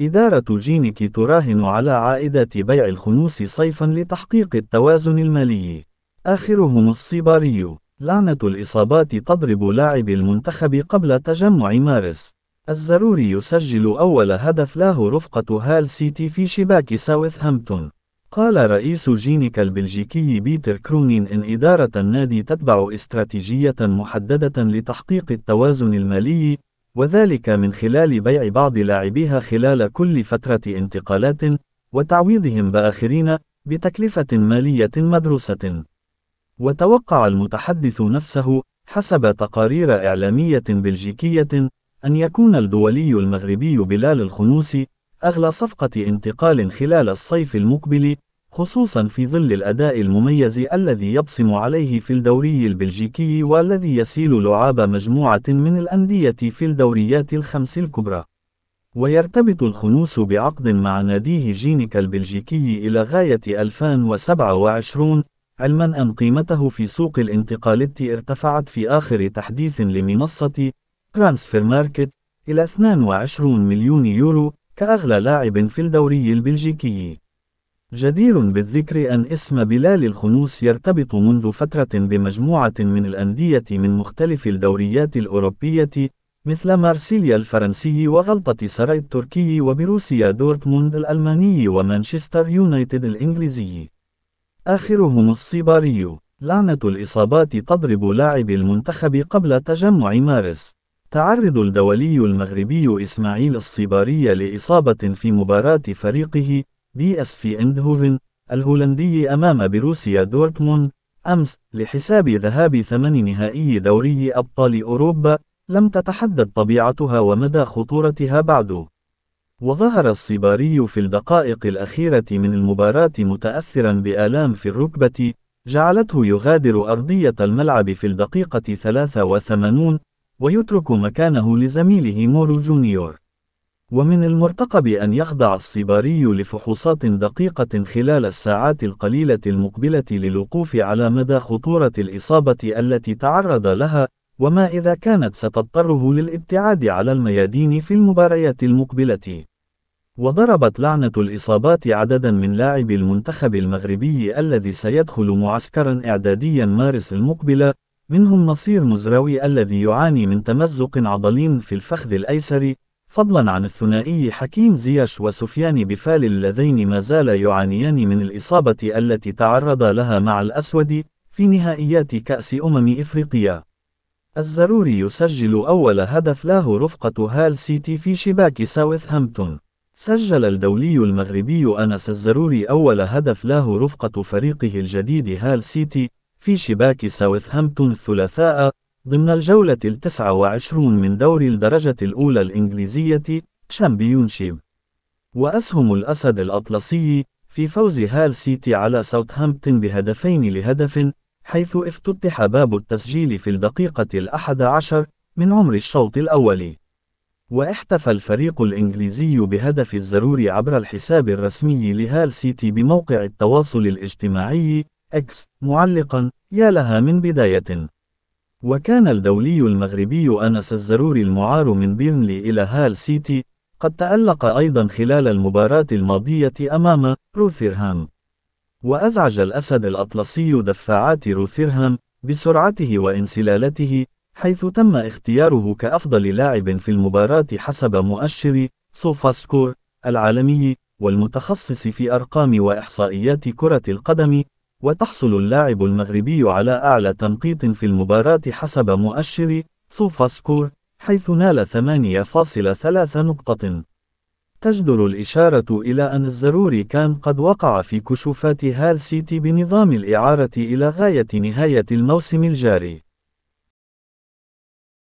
إدارة جينك تراهن على عائدة بيع الخنوس صيفا لتحقيق التوازن المالي آخرهم الصيباريو لعنة الإصابات تضرب لاعب المنتخب قبل تجمع مارس الزروري يسجل أول هدف له رفقة هال سيتي في شباك ساوثهامبتون قال رئيس جينيكا البلجيكي بيتر كرونين إن إدارة النادي تتبع استراتيجية محددة لتحقيق التوازن المالي وذلك من خلال بيع بعض لاعبيها خلال كل فترة انتقالات وتعويضهم بآخرين بتكلفة مالية مدروسة. وتوقع المتحدث نفسه حسب تقارير إعلامية بلجيكية أن يكون الدولي المغربي بلال الخنوسي أغلى صفقة انتقال خلال الصيف المقبل خصوصا في ظل الأداء المميز الذي يبصم عليه في الدوري البلجيكي والذي يسيل لعاب مجموعة من الأندية في الدوريات الخمس الكبرى ويرتبط الخنوس بعقد مع ناديه جينيك البلجيكي إلى غاية 2027 علما أن قيمته في سوق الانتقالات ارتفعت في آخر تحديث لمنصة ترانسفير ماركت إلى 22 مليون يورو كأغلى لاعب في الدوري البلجيكي جدير بالذكر أن اسم بلال الخنوس يرتبط منذ فترة بمجموعة من الأندية من مختلف الدوريات الأوروبية مثل مارسيليا الفرنسي وغلطة سراي التركي وبروسيا دورتموند الألماني ومانشستر يونايتد الإنجليزي آخرهم الصيباري لعنة الإصابات تضرب لاعب المنتخب قبل تجمع مارس تعرض الدولي المغربي إسماعيل الصيباري لإصابة في مباراة فريقه بي اس في اندهوفن الهولندي أمام بروسيا دورتموند أمس لحساب ذهاب ثمن نهائي دوري أبطال أوروبا لم تتحدد طبيعتها ومدى خطورتها بعد وظهر الصباري في الدقائق الأخيرة من المباراة متأثرا بآلام في الركبة جعلته يغادر أرضية الملعب في الدقيقة 83 ويترك مكانه لزميله مورو جونيور ومن المرتقب أن يخضع الصباري لفحوصات دقيقة خلال الساعات القليلة المقبلة للوقوف على مدى خطورة الإصابة التي تعرض لها، وما إذا كانت ستضطره للابتعاد على الميادين في المباريات المقبلة. وضربت لعنة الإصابات عددا من لاعبي المنتخب المغربي الذي سيدخل معسكرا إعداديا مارس المقبلة، منهم نصير مزراوي الذي يعاني من تمزق عضلي في الفخذ الأيسر، فضلا عن الثنائي حكيم زياش وسفيان بفال اللذين ما زالا يعانيان من الإصابة التي تعرضا لها مع الأسود في نهائيات كأس أمم إفريقيا الزروري يسجل أول هدف له رفقة هال سيتي في شباك ساوثهامبتون سجل الدولي المغربي أنس الزروري أول هدف له رفقة فريقه الجديد هال سيتي في شباك ساوثهامبتون الثلاثاء ضمن الجولة التسعة وعشرون من دوري الدرجة الأولى الإنجليزية شامبيونشيب وأسهم الأسد الأطلسي في فوز هال سيتي على ساوثهامبتون بهدفين لهدف حيث افتتح باب التسجيل في الدقيقة الأحد عشر من عمر الشوط الأول واحتفى الفريق الإنجليزي بهدف الزرور عبر الحساب الرسمي لهال سيتي بموقع التواصل الاجتماعي إكس معلقا يا لها من بداية وكان الدولي المغربي أنس الزروري المعار من بيرنلي إلى هال سيتي قد تألق أيضا خلال المباراة الماضية أمام روثيرهام وأزعج الأسد الأطلسي دفاعات روثيرهام بسرعته وانسلالته حيث تم اختياره كأفضل لاعب في المباراة حسب مؤشر سوفاسكور العالمي والمتخصص في أرقام وإحصائيات كرة القدم وتحصل اللاعب المغربي على أعلى تنقيط في المباراة حسب مؤشر سوفا سكور حيث نال 8.3 نقطة تجدر الإشارة إلى أن الزروري كان قد وقع في كشوفات هال سيتي بنظام الإعارة إلى غاية نهاية الموسم الجاري